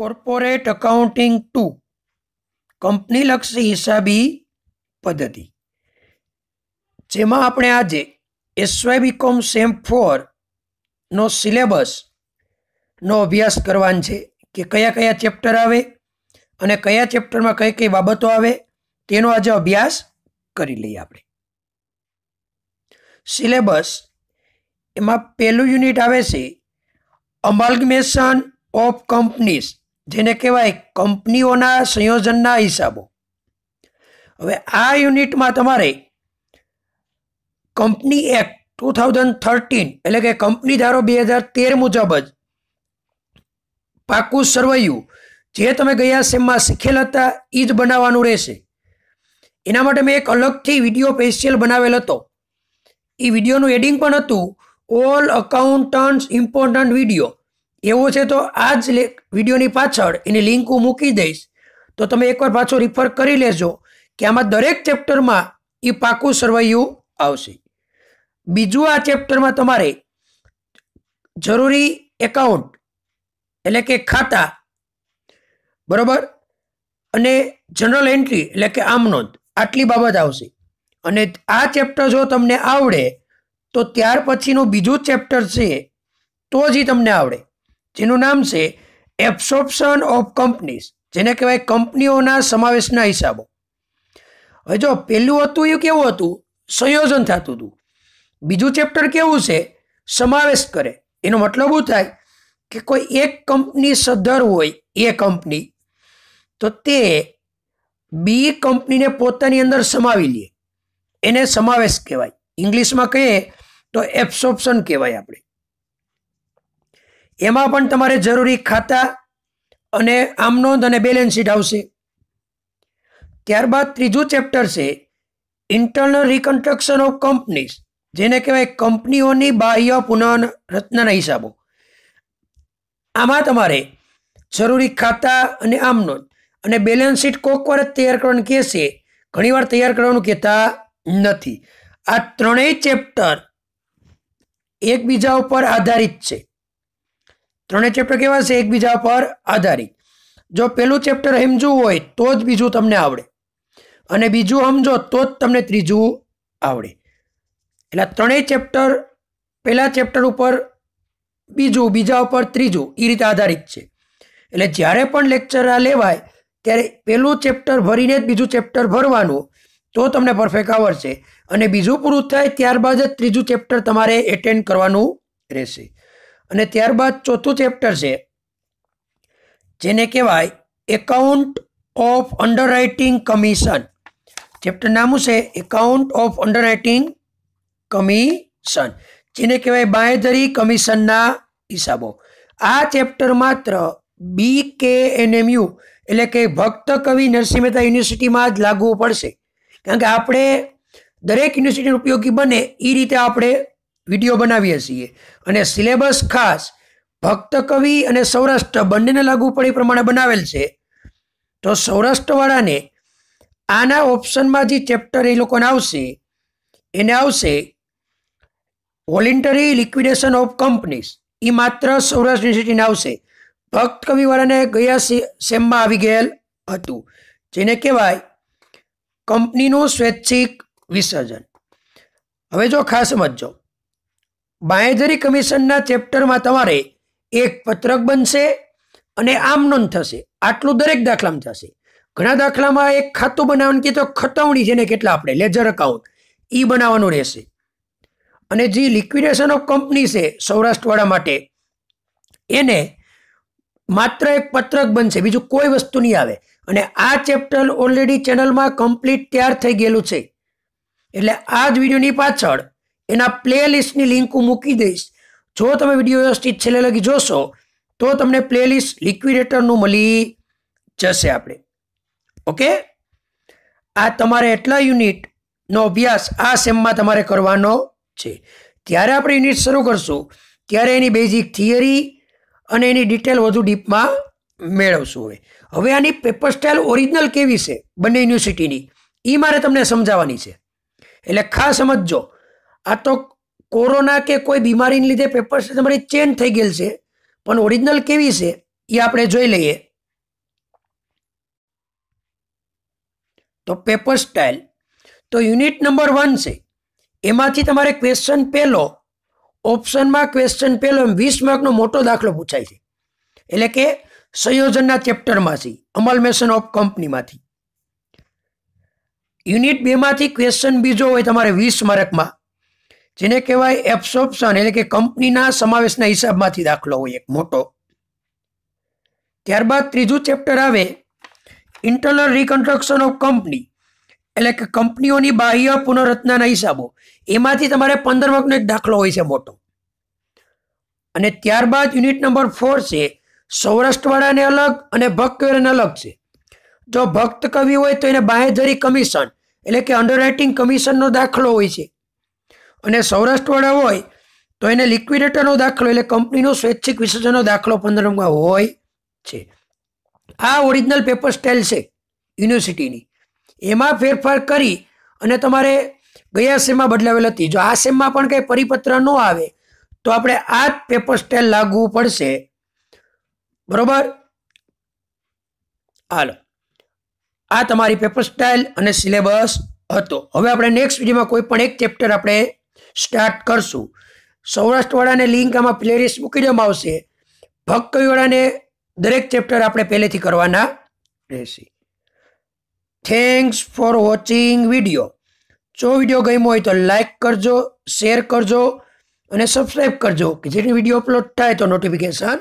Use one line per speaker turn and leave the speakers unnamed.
corporate accounting two કંપનીલક્ષી હિસાબી પદ્ધતિ જેમાં આપણે આજે એસવાય બીકોમ સેમ ફોરનો સિલેબસનો અભ્યાસ કરવાનો છે કે કયા કયા ચેપ્ટર આવે અને કયા ચેપ્ટરમાં કઈ કઈ બાબતો આવે તેનો આજે અભ્યાસ કરી લઈએ આપણે સિલેબસ એમાં પહેલું યુનિટ આવે છે અમાલ્ગમેશન ઓફ કંપનીઝ જેને કહેવાય કંપનીઓના સંયોજનના હિસાબો હવે આ યુનિટમાં તમારે company act two thousand thirteen એટલે કે કંપની ધારો બે હજાર તેર મુજબ જ પાકું સરવૈયું જે તમે ગયા સેમમાં શીખેલ હતા એ જ બનાવવાનું રહેશે એના માટે મેં એક અલગથી વિડીયો સ્પેશિયલ બનાવેલ હતો એ વિડીયોનું એડિંગ પણ હતું ઓલ અકાઉન્ટન્ટ્સ ઇમ્પોર્ટન્ટ વિડીયો એવો છે તો આ જ વિડીયોની પાછળ એની લિંક હું મૂકી દઈશ તો તમે એકવાર પાછો રિફર કરી લેજો કે આમાં દરેક ચેપ્ટરમાં એ પાકું સરવૈયું આવશે બીજું આ ચેપ્ટરમાં તમારે જરૂરી એકાઉન્ટ એટલે કે ખાતા બરાબર અને જનરલ એન્ટ્રી એટલે કે આમ નોંધ આટલી બાબત આવશે અને આ ચેપ્ટર જો તમને આવડે તો ત્યાર પછીનું બીજું ચેપ્ટર છે તો જ તમને આવડે જેનું નામ છે એબ્સોપ્શન ઓફ કંપનીઝ જેને કહેવાય કંપનીઓના સમાવેશના હિસાબો હવે જો પહેલું હતું એ કેવું હતું સંયોજન થતું હતું બીજું ચેપ્ટર કેવું છે સમાવેશ કરે એનો મતલબ શું થાય કે કોઈ એક કંપની સદ્ધર હોય એ કંપની તો તે બી કંપનીને પોતાની અંદર સમાવી લે એને સમાવેશ કહેવાય ઇંગ્લિશમાં કહીએ તો એબ્સોર્પ્શન કહેવાય આપણે એમાં પણ તમારે જરૂરી ખાતા અને આમનોંધ અને બેલેન્સ શીટ આવશે ત્યારબાદ ત્રીજું ચેપ્ટર છે ઇન્ટરનલ રિકન્સ્ટ્રક્શન ઓફ કંપનીઝ જેને કહેવાય કંપનીઓની બાહ્ય પુનઃ પુનઃરચનાના હિસાબો આમાં તમારે જરૂરી ખાતા અને આમ અને બેલેન્સ શીટ કોક વાર તૈયાર કરવાનું કહે છે ઘણીવાર તૈયાર કરવાનું કહેતા નથી આ ત્રણેય ચેપ્ટર એકબીજા ઉપર આધારિત છે ત્રણેય ચેપ્ટર કેવા છે એકબીજા પર આધારિત જો પેલું ચેપ્ટર સમજવું હોય તો જ બીજું તમને આવડે અને બીજું સમજો તો જ તમને ત્રીજું આવડે એટલે ત્રણેય ચેપ્ટર પહેલા ચેપ્ટર ઉપર બીજું બીજા ઉપર ત્રીજું એ રીતે આધારિત છે એટલે જ્યારે પણ લેક્ચર આ લેવાય ત્યારે પહેલું ચેપ્ટર ભરીને જ બીજું ચેપ્ટર ભરવાનું તો તમને પરફેક્ટ આવડશે અને બીજું પૂરું થાય ત્યારબાદ જ ત્રીજું ચેપ્ટર તમારે એટેન્ડ કરવાનું રહેશે અને ત્યારબાદ ચોથું ચેપ્ટર છે જેને કહેવાય account of underwriting commission chapter નામ છે એકાઉન્ટ ઓફ અંડરરાઇટિંગ કમિશન જેને કહેવાય બાંયધરી કમિશનના હિસાબો આ ચેપ્ટર માત્ર બી કે એન એનએમયુ એટલે કે ભક્ત કવિ નરસિંહ મહેતા યુનિવર્સિટીમાં જ લાગવું પડશે કારણ કે આપણે દરેક યુનિવર્સિટીનો ઉપયોગી બને એ રીતે આપણે વિડીયો બનાવીએ છીએ અને સિલેબસ ખાસ ભક્ત કવિ અને સૌરાષ્ટ્ર બંનેને લાગુ પડે પ્રમાણે બનાવેલ છે તો સૌરાષ્ટ્રવાળાને આના ઓપ્શનમાં જે ચેપ્ટર એ લોકોને આવશે એને આવશે વોલેન્ટરી લિક્વિડેશન ઓફ કંપનીઝ એ માત્ર સૌરાષ્ટ્ર યુનિવર્સિટીને આવશે ભક્ત કવિવાળાને ગયા સેમમાં આવી ગયેલ હતું જેને કહેવાય કંપનીનું સ્વૈચ્છિક વિસર્જન હવે જો ખાસ સમજો બાંયધરી કમિશનના ચેપ્ટરમાં તમારે એક પત્રક બનશે અને આમ નોંધ થશે આટલું દરેક દાખલામાં થશે ઘણા દાખલામાં એક ખાતું બનાવવાનું કે તો ખતવણી જેને કેટલા આપણે લેજર એકાઉન્ટ એ બનાવવાનું રહેશે અને જે લિક્વિડેશન ઓફ કંપની છે સૌરાષ્ટ્રવાળા માટે એને માત્ર એક પત્રક બનશે બીજું કોઈ વસ્તુ નહીં આવે અને આ ચેપ્ટર ઓલરેડી ચેનલમાં કમ્પ્લીટ તૈયાર થઈ ગયેલું છે એટલે આ જ વિડીયોની પાછળ એના પ્લેલિસ્ટની લિંક હું મૂકી દઈશ જો તમે વિડીયો વ્યવસ્થિત છેલ્લે લગી જોશો તો તમને પ્લેલિસ્ટ લિક્વિડેટરનું મળી જશે આપણે ઓકે આ તમારે એટલા યુનિટનો અભ્યાસ આ સેમમાં તમારે કરવાનો છે ત્યારે આપણે યુનિટ શરૂ કરશું ત્યારે એની બેઝિક થિયરી અને એની ડિટેલ વધુ ડીપમાં મેળવશું હવે હવે આની પેપર સ્ટાઇલ ઓરિજિનલ કેવી છે બંને યુનિવર્સિટીની એ મારે તમને સમજાવવાની છે એટલે ખાસ સમજજો આ તો કોરોના કે કોઈ બીમારીને લીધે પેપર સ્ટેજ તમારી ચેન્જ થઈ ગયેલ છે પણ ઓરિજિનલ કેવી છે એ આપણે જોઈ લઈએ તો પેપર સ્ટાઇલ તો યુનિટ નંબર વન છે એમાંથી તમારે ક્વેશ્ચન પહેલો ઓપ્શનમાં ક્વેશ્ચન પહેલો એમ વીસ માર્કનો મોટો દાખલો પૂછાય છે એટલે કે સંયોજનના ચેપ્ટરમાંથી અમલમેશન ઓફ કંપનીમાંથી યુનિટ બેમાંથી ક્વેશ્ચન બીજો હોય તમારે વીસ માર્કમાં જેને કહેવાય એબ્સોર્પ્શન એટલે કે કંપનીના સમાવેશના હિસાબમાંથી દાખલો હોય એક મોટો ત્યારબાદ ત્રીજું ચેપ્ટર આવે ઇન્ટરનલ રિકન્સ્ટ્રક્શન ઓફ કંપની એટલે કે કંપનીઓની બાહ્ય પુનઃરચનાના હિસાબો એમાંથી તમારે પંદર માર્કનો એક દાખલો હોય છે મોટો અને ત્યારબાદ યુનિટ નંબર ફોર છે સૌરાષ્ટ્રવાળાને અલગ અને ભક્તવેરાને અલગ છે જો ભક્ત કવિ હોય તો એને બાહેધરી કમિશન એટલે કે અંડરરાઇટિંગ કમિશનનો દાખલો હોય છે અને સૌરાષ્ટ્રવાળા હોય તો એને લિક્વિડેટરનો દાખલો એટલે કંપનીનો સ્વૈચ્છિક વિસર્જનનો દાખલો પંદરમાં હોય છે આ ઓરિજિનલ પેપર સ્ટાઇલ છે યુનિવર્સિટીની એમાં ફેરફાર કરી અને તમારે ગયા સેમમાં બદલાવેલ હતી જો આ સેમમાં પણ કંઈ પરિપત્ર ન આવે તો આપણે આ જ પેપર સ્ટાઇલ લાગવું પડશે બરોબર હાલો આ તમારી પેપર સ્ટાઇલ અને સિલેબસ હતો હવે આપણે નેક્સ્ટ વિડીયોમાં કોઈ પણ એક ચેપ્ટર આપણે સ્ટાર્ટ કરશું સૌરાષ્ટ્રવાળાને લિંક આમાં પ્લેલિસ્ટ મૂકી દેવામાં આવશે ભક્ત કવિવાળાને દરેક ચેપ્ટર આપણે પહેલેથી કરવાના રહેશે થેન્ક્સ ફોર વોચિંગ વિડીયો જો વિડીયો ગમ્યો હોય તો લાઇક કરજો શેર કરજો અને સબસ્ક્રાઈબ કરજો કે જેની વિડીયો અપલોડ થાય તો નોટિફિકેશન